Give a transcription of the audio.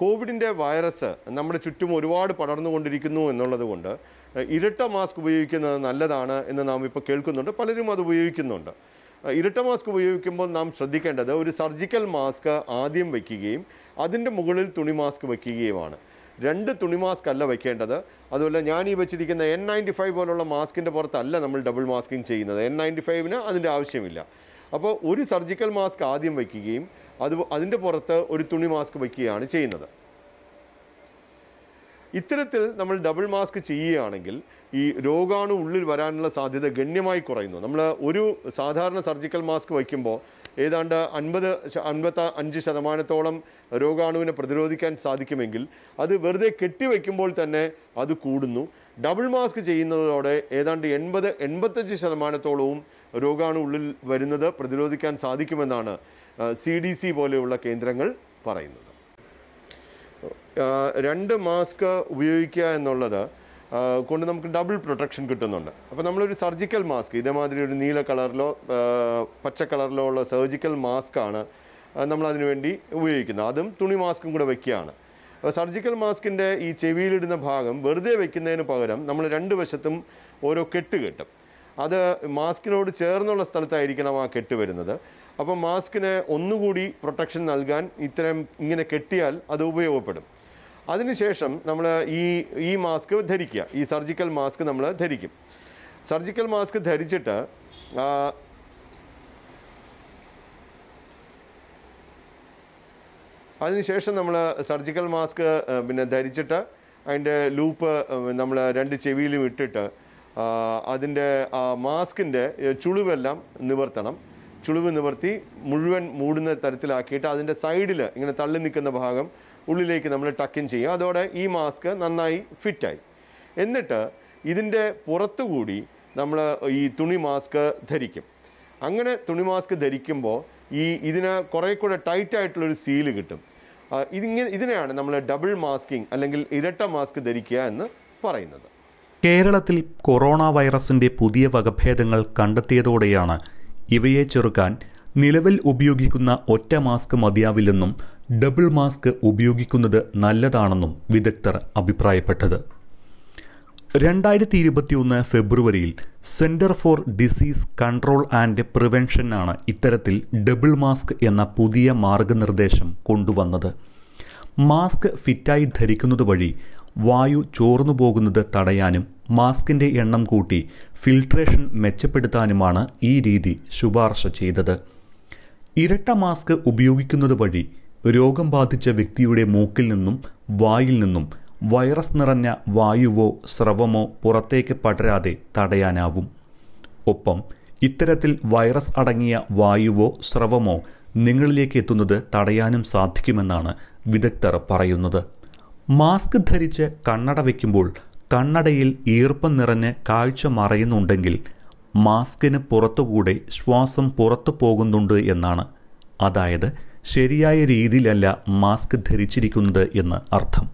കോവിഡിൻ്റെ വൈറസ് നമ്മുടെ ചുറ്റും ഒരുപാട് പടർന്നുകൊണ്ടിരിക്കുന്നു എന്നുള്ളത് കൊണ്ട് ഇരട്ട മാസ്ക് ഉപയോഗിക്കുന്നത് നല്ലതാണ് എന്ന് നാം ഇപ്പോൾ കേൾക്കുന്നുണ്ട് പലരും അത് ഉപയോഗിക്കുന്നുണ്ട് ഇരട്ട മാസ്ക് ഉപയോഗിക്കുമ്പോൾ നാം ശ്രദ്ധിക്കേണ്ടത് ഒരു സർജിക്കൽ മാസ്ക് ആദ്യം വയ്ക്കുകയും അതിൻ്റെ മുകളിൽ തുണി മാസ്ക് വയ്ക്കുകയുമാണ് രണ്ട് തുണി മാസ്ക് അല്ല വയ്ക്കേണ്ടത് അതുപോലെ ഞാൻ ഈ വെച്ചിരിക്കുന്ന എൻ നയൻറ്റി ഫൈവ് പോലുള്ള മാസ്കിൻ്റെ പുറത്തല്ല നമ്മൾ ഡബിൾ മാസ്കിങ് ചെയ്യുന്നത് എൻ നയൻറ്റി ഫൈവിന് അതിൻ്റെ ആവശ്യമില്ല അപ്പോൾ ഒരു സർജിക്കൽ മാസ്ക് ആദ്യം വയ്ക്കുകയും അത് അതിൻ്റെ പുറത്ത് ഒരു തുണി മാസ്ക് വയ്ക്കുകയാണ് ചെയ്യുന്നത് ഇത്തരത്തിൽ നമ്മൾ ഡബിൾ മാസ്ക് ചെയ്യുകയാണെങ്കിൽ ഈ രോഗാണു ഉള്ളിൽ വരാനുള്ള സാധ്യത ഗണ്യമായി കുറയുന്നു നമ്മൾ ഒരു സാധാരണ സർജിക്കൽ മാസ്ക് വയ്ക്കുമ്പോൾ ഏതാണ്ട് അൻപത് അൻപത്ത അഞ്ച് ശതമാനത്തോളം രോഗാണുവിനെ പ്രതിരോധിക്കാൻ സാധിക്കുമെങ്കിൽ അത് വെറുതെ കെട്ടിവെക്കുമ്പോൾ തന്നെ അത് കൂടുന്നു ഡബിൾ മാസ്ക് ചെയ്യുന്നതോടെ ഏതാണ്ട് എൺപത് എൺപത്തഞ്ച് ശതമാനത്തോളവും രോഗാണു ഉള്ളിൽ വരുന്നത് പ്രതിരോധിക്കാൻ സാധിക്കുമെന്നാണ് സി ഡി സി പോലെയുള്ള കേന്ദ്രങ്ങൾ പറയുന്നത് രണ്ട് മാസ്ക് ഉപയോഗിക്കുക എന്നുള്ളത് കൊണ്ട് നമുക്ക് ഡബിൾ പ്രൊട്ടക്ഷൻ കിട്ടുന്നുണ്ട് അപ്പോൾ നമ്മളൊരു സർജിക്കൽ മാസ്ക് ഇതേമാതിരി ഒരു നീല കളറിലോ പച്ച കളറിലോ ഉള്ള സർജിക്കൽ മാസ്കാണ് നമ്മളതിനു വേണ്ടി ഉപയോഗിക്കുന്നത് അതും തുണി മാസ്കും കൂടെ വെക്കുകയാണ് സർജിക്കൽ മാസ്കിൻ്റെ ഈ ചെവിയിലിടുന്ന ഭാഗം വെറുതെ വയ്ക്കുന്നതിന് പകരം നമ്മൾ രണ്ട് വശത്തും ഓരോ കെട്ട് കെട്ടും അത് മാസ്കിനോട് ചേർന്നുള്ള സ്ഥലത്തായിരിക്കണം ആ കെട്ട് വരുന്നത് അപ്പോൾ മാസ്കിന് ഒന്നുകൂടി പ്രൊട്ടക്ഷൻ നൽകാൻ ഇത്തരം ഇങ്ങനെ കെട്ടിയാൽ അത് ഉപയോഗപ്പെടും അതിനുശേഷം നമ്മൾ ഈ ഈ മാസ്ക് ധരിക്കുക ഈ സർജിക്കൽ മാസ്ക് നമ്മൾ ധരിക്കും സർജിക്കൽ മാസ്ക് ധരിച്ചിട്ട് അതിനുശേഷം നമ്മൾ സർജിക്കൽ മാസ്ക് പിന്നെ ധരിച്ചിട്ട് അതിൻ്റെ ലൂപ്പ് നമ്മൾ രണ്ട് ചെവിയിലും ഇട്ടിട്ട് അതിൻ്റെ മാസ്കിൻ്റെ ചുളിവെല്ലാം നിവർത്തണം ചുളിവ് നിവർത്തി മുഴുവൻ മൂടുന്ന തരത്തിലാക്കിയിട്ട് അതിൻ്റെ സൈഡിൽ ഇങ്ങനെ തള്ളി നിൽക്കുന്ന ഭാഗം ഉള്ളിലേക്ക് നമ്മൾ ടക്കിൻ ചെയ്യുക അതോടെ ഈ മാസ്ക് നന്നായി ഫിറ്റായി എന്നിട്ട് ഇതിൻ്റെ പുറത്തുകൂടി നമ്മൾ ഈ തുണി മാസ്ക് ധരിക്കും അങ്ങനെ തുണി മാസ്ക് ധരിക്കുമ്പോൾ ഈ ഇതിന് കുറേ കൂടെ ടൈറ്റായിട്ടുള്ളൊരു സീല് കിട്ടും ഇതിങ്ങനെ ഇതിനെയാണ് നമ്മൾ ഡബിൾ മാസ്കിങ് അല്ലെങ്കിൽ ഇരട്ട മാസ്ക് ധരിക്കുക എന്ന് പറയുന്നത് കേരളത്തിൽ കൊറോണ വൈറസിന്റെ പുതിയ വകഭേദങ്ങൾ കണ്ടെത്തിയതോടെയാണ് ഇവയെ ചെറുക്കാൻ നിലവിൽ ഉപയോഗിക്കുന്ന ഒറ്റ മാസ്ക് മതിയാവില്ലെന്നും ഡബിൾ മാസ്ക് ഉപയോഗിക്കുന്നത് നല്ലതാണെന്നും വിദഗ്ധർ അഭിപ്രായപ്പെട്ടത് രണ്ടായിരത്തി ഇരുപത്തിയൊന്ന് ഫെബ്രുവരിയിൽ centre for disease control and പ്രിവെൻഷനാണ് ഇത്തരത്തിൽ ഡബിൾ മാസ്ക് എന്ന പുതിയ മാർഗനിർദ്ദേശം കൊണ്ടുവന്നത് മാസ്ക് ഫിറ്റായി ധരിക്കുന്നത് വഴി വായു ചോർന്നു പോകുന്നത് തടയാനും മാസ്കിന്റെ എണ്ണം കൂട്ടി ഫിൽട്രേഷൻ മെച്ചപ്പെടുത്താനുമാണ് ഈ രീതി ശുപാർശ ചെയ്തത് ഇരട്ട മാസ്ക് ഉപയോഗിക്കുന്നത് വഴി രോഗം ബാധിച്ച വ്യക്തിയുടെ മൂക്കിൽ നിന്നും വായിൽ നിന്നും വൈറസ് നിറഞ്ഞ വായുവോ സ്രവമോ പുറത്തേക്ക് പടരാതെ തടയാനാവും ഒപ്പം ഇത്തരത്തിൽ വൈറസ് അടങ്ങിയ വായുവോ സ്രവമോ നിങ്ങളിലേക്ക് എത്തുന്നത് തടയാനും സാധിക്കുമെന്നാണ് വിദഗ്ധർ പറയുന്നത് മാസ്ക് ധരിച്ച് കണ്ണട വയ്ക്കുമ്പോൾ കണ്ണടയിൽ ഈർപ്പം നിറഞ്ഞ് കാഴ്ച മറയുന്നുണ്ടെങ്കിൽ മാസ്കിന് പുറത്തുകൂടെ ശ്വാസം പുറത്തു പോകുന്നുണ്ട് എന്നാണ് അതായത് ശരിയായ രീതിയിലല്ല മാസ്ക് ധരിച്ചിരിക്കുന്നത് എന്ന് അർത്ഥം